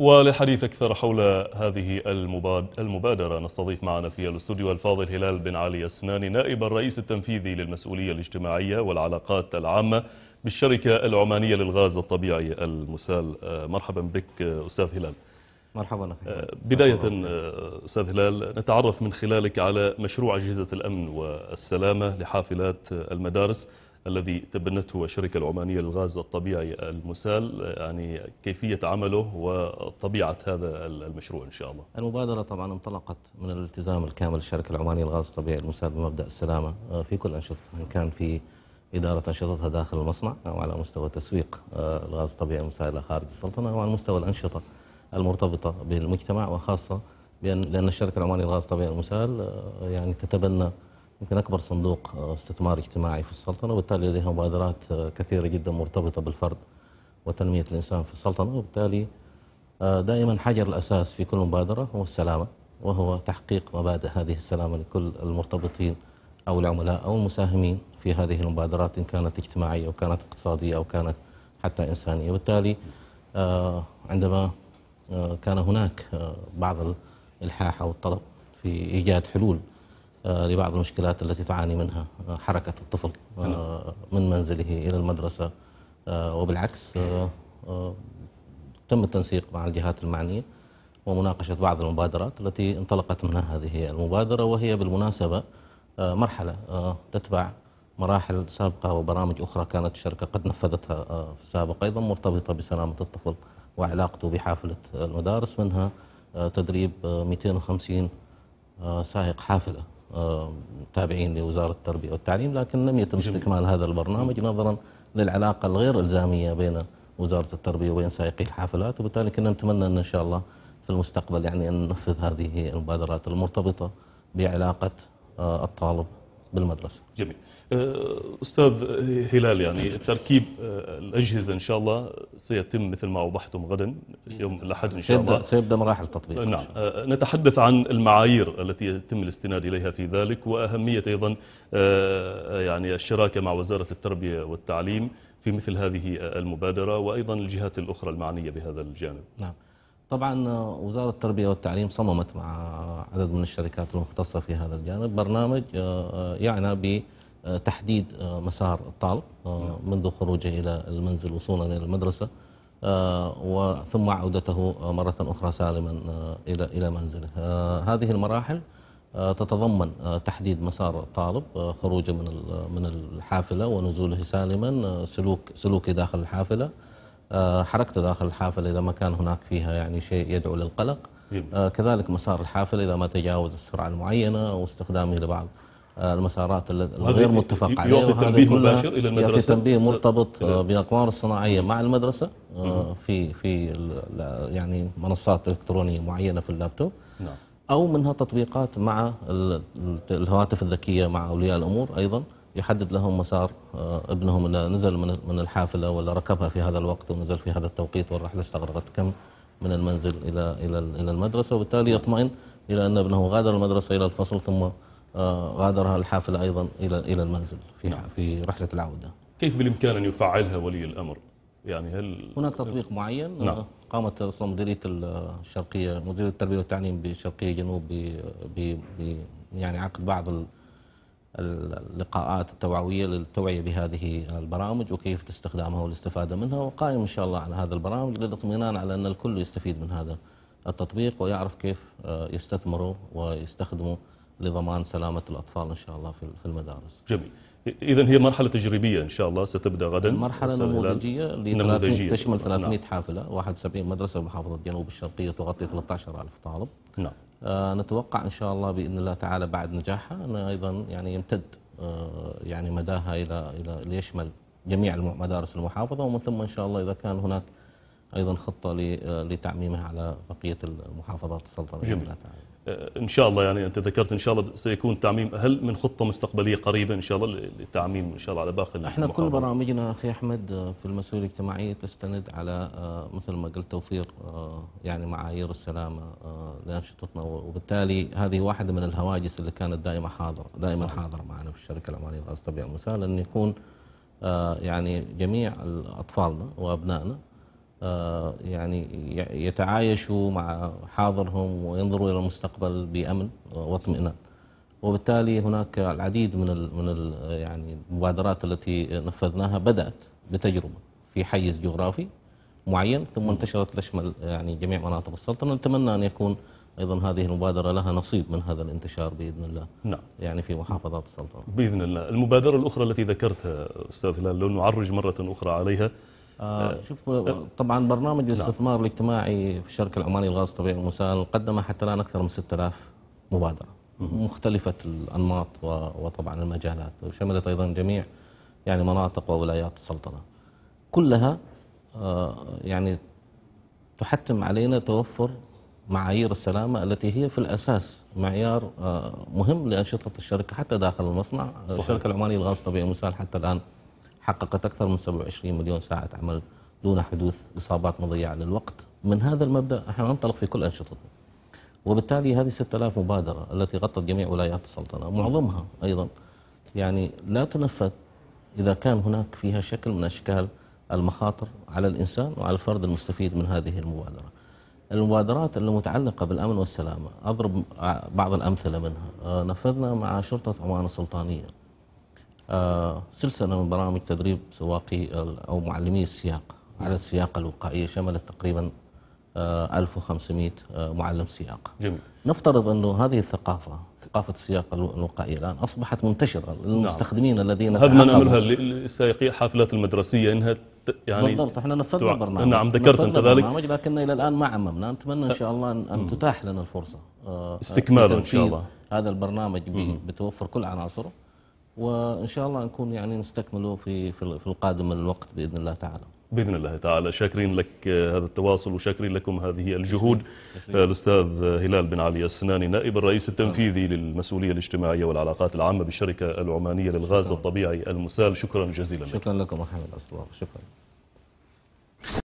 ولحديث أكثر حول هذه المبادرة نستضيف معنا في الاستوديو الفاضل هلال بن علي أسنان نائب الرئيس التنفيذي للمسؤولية الاجتماعية والعلاقات العامة بالشركة العمانية للغاز الطبيعي المسال آه، مرحبا بك آه، أستاذ هلال مرحبا أخي آه، بداية أستاذ هلال نتعرف من خلالك على مشروع أجهزة الأمن والسلامة لحافلات المدارس الذي تبنته الشركة العمانية للغاز الطبيعي المسال يعني كيفية عمله وطبيعة هذا المشروع إن شاء الله المبادرة طبعا انطلقت من الالتزام الكامل للشركة العمانية للغاز الطبيعي المسال بمبدأ السلامة آه، في كل أنشطتها إن كان في إدارة أنشطتها داخل المصنع أو على مستوى تسويق آه، الغاز الطبيعي المسال إلى خارج السلطنة أو على مستوى الأنشطة المرتبطة بالمجتمع وخاصة بأن لأن الشركة العمانية للغاز الطبيعي المسال آه، يعني تتبنى يمكن أكبر صندوق آه، استثمار اجتماعي في السلطنة وبالتالي لديها مبادرات آه، كثيرة جدا مرتبطة بالفرد وتنمية الإنسان في السلطنة وبالتالي آه، دائما حجر الأساس في كل مبادرة هو السلامة وهو تحقيق مبادئ هذه السلامة لكل المرتبطين أو العملاء أو المساهمين في هذه المبادرات إن كانت اجتماعية أو كانت اقتصادية أو كانت حتى إنسانية وبالتالي عندما كان هناك بعض الإلحاح أو الطلب في إيجاد حلول آه، لبعض المشكلات التي تعاني منها آه، حركة الطفل آه، نعم. من منزله إلى المدرسة وبالعكس تم التنسيق مع الجهات المعنية ومناقشة بعض المبادرات التي انطلقت منها هذه المبادرة وهي بالمناسبة مرحلة تتبع مراحل سابقة وبرامج أخرى كانت الشركة قد نفذتها في السابق أيضا مرتبطة بسلامة الطفل وعلاقته بحافلة المدارس منها تدريب 250 سائق حافلة آه، تابعين لوزارة التربية والتعليم لكن لم يتم استكمال هذا البرنامج نظرا للعلاقة الغير إلزامية بين وزارة التربية وبين سائقي الحافلات وبالتالي كنا نتمنى أن إن شاء الله في المستقبل يعني أن ننفذ هذه المبادرات المرتبطة بعلاقة آه، الطالب بالمدرسه. جميل. أه، استاذ هلال يعني نعم. تركيب أه، الاجهزه ان شاء الله سيتم مثل ما اوضحتم غدا يوم الاحد ان شاء الله سيبدا مراحل التطبيق نعم أه، نتحدث عن المعايير التي يتم الاستناد اليها في ذلك واهميه ايضا يعني الشراكه مع وزاره التربيه والتعليم في مثل هذه المبادره وايضا الجهات الاخرى المعنيه بهذا الجانب. نعم. طبعا وزارة التربية والتعليم صممت مع عدد من الشركات المختصة في هذا الجانب برنامج آه، آه، يعنى بتحديد آه، مسار الطالب نعم. منذ خروجه إلى المنزل وصولا إلى المدرسة وثم عودته مرة أخرى سالما إلى إلى منزله هذه المراحل تتضمن تحديد مسار الطالب خروجه من من الحافلة ونزوله سالما سلوك سلوكه داخل الحافلة آه، حركته داخل الحافلة إذا ما كان هناك فيها يعني شيء يدعو للقلق جميل. آه، كذلك مسار الحافلة إذا ما تجاوز السرعة المعينة واستخدامه لبعض آه، المسارات الغير متفق عليها يعطي تنبيه مباشر الى المدرسه يعطي تنبيه مرتبط بالاقمار الصناعيه مع المدرسه في في يعني منصات الكترونيه معينه في اللابتوب نعم. او منها تطبيقات مع الهواتف الذكيه مع اولياء الامور ايضا يحدد لهم مسار آه، ابنهم نزل من الحافلة ولا ركبها في هذا الوقت ونزل في هذا التوقيت والرحلة استغرقت كم من المنزل إلى إلى إلى المدرسة وبالتالي يطمئن إلى أن ابنه غادر المدرسة إلى الفصل ثم آه، غادرها الحافلة أيضا إلى إلى المنزل في نعم. في رحلة العودة كيف بالإمكان أن يفعلها ولي الأمر؟ يعني هل هناك تطبيق معين نعم. آه، قامت اصلا مديريه الشرقيه مديريه التربيه والتعليم بالشرقيه جنوب ب يعني عقد بعض اللقاءات التوعويه للتوعيه بهذه البرامج وكيف استخدامها والاستفاده منها وقائم ان شاء الله على هذا البرامج للاطمئنان على ان الكل يستفيد من هذا التطبيق ويعرف كيف آه، يستثمروا ويستخدموا لضمان سلامه الاطفال ان شاء الله في المدارس. جميل. اذا هي مرحله تجريبيه ان شاء الله ستبدا غدا مرحله نموذجيه نموذجيه نعم. تشمل 300 حافله 71 مدرسه بمحافظه الجنوب الشرقيه تغطي 13000 طالب نعم آه، نتوقع إن شاء الله بإذن الله تعالى بعد نجاحها أنه أيضا يعني يمتد آه، يعني مداها إلى إلى ليشمل جميع مدارس المحافظة ومن ثم إن شاء الله إذا كان هناك أيضا خطة آه، لتعميمها على بقية المحافظات السلطنة بإذن الله تعالى ان شاء الله يعني انت ذكرت ان شاء الله سيكون تعميم هل من خطه مستقبليه قريبه ان شاء الله للتعميم ان شاء الله على باقي احنا كل برامجنا اخي احمد آه، في المسؤوليه الاجتماعيه تستند على آه، مثل ما قلت توفير آه، يعني معايير السلامه لانشطتنا وبالتالي هذه واحده من الهواجس اللي كانت دائما حاضره دائما حاضره معنا في الشركه العمانيه للغاز الطبيعي المسال ان يكون يعني جميع اطفالنا وابنائنا آه، يعني يتعايشوا مع حاضرهم وينظروا إلى المستقبل بأمن واطمئنان وبالتالي هناك العديد من الـ من الـ يعني المبادرات التي نفذناها بدأت بتجربة في حيز جغرافي معين ثم انتشرت تشمل يعني جميع مناطق السلطنة نتمنى أن يكون ايضا هذه المبادره لها نصيب من هذا الانتشار باذن الله نعم يعني في محافظات السلطنه باذن الله المبادره الاخرى التي ذكرتها استاذ هلال لو نعرج مره اخرى عليها آه، إيه. شوف طبعا برنامج نعم. الاستثمار الاجتماعي في الشركه العمانيه للغاز الطبيعي والمسال قدم حتى الان اكثر من 6000 مبادره مختلفه الانماط وطبعا المجالات وشملت ايضا جميع يعني مناطق وولايات السلطنه كلها آه، يعني تحتم علينا توفر معايير السلامة التي هي في الأساس معيار آه، مهم لأنشطة الشركة حتى داخل المصنع صحيح. الشركة العمانية للغاز الطبيعي مسال حتى الآن حققت أكثر من 27 مليون ساعة عمل دون حدوث إصابات مضيعة للوقت من هذا المبدأ احنا ننطلق في كل أنشطتنا وبالتالي هذه 6000 مبادرة التي غطت جميع ولايات السلطنة معظمها أيضا يعني لا تنفذ إذا كان هناك فيها شكل من أشكال المخاطر على الإنسان وعلى الفرد المستفيد من هذه المبادرة المبادرات المتعلقة بالأمن والسلامة أضرب بعض الأمثلة منها آه، نفذنا مع شرطة عمان السلطانية سلسلة من برامج تدريب سواقي أو معلمي السياق على السياقة الوقائية شملت تقريبا 1500 آه، آه، معلم سياق جميل. نفترض أنه هذه الثقافة ثقافة السياقة الوقائية الآن أصبحت منتشرة للمستخدمين نعم. الذين هذا ما نعملها السائقية الحافلات المدرسية أنها يعني بالضبط احنا نفذنا برنامج نعم ذكرت انت ذلك لكن الى الان ما عممنا نتمنى ان شاء الله ان, أن تتاح لنا الفرصه آه، استكمالا ان شاء الله هذا البرنامج بتوفر كل عناصره وان شاء الله نكون يعني نستكمله في في القادم الوقت باذن الله تعالى. باذن الله تعالى شاكرين لك آه، هذا التواصل وشاكرين لكم هذه الجهود آه، الاستاذ هلال بن علي السناني نائب الرئيس التنفيذي للمسؤوليه الاجتماعيه والعلاقات العامه بالشركه العمانيه للغاز شكرا. الطبيعي المسال شكرا جزيلا شكرا لك. لكم محمد اصلا شكرا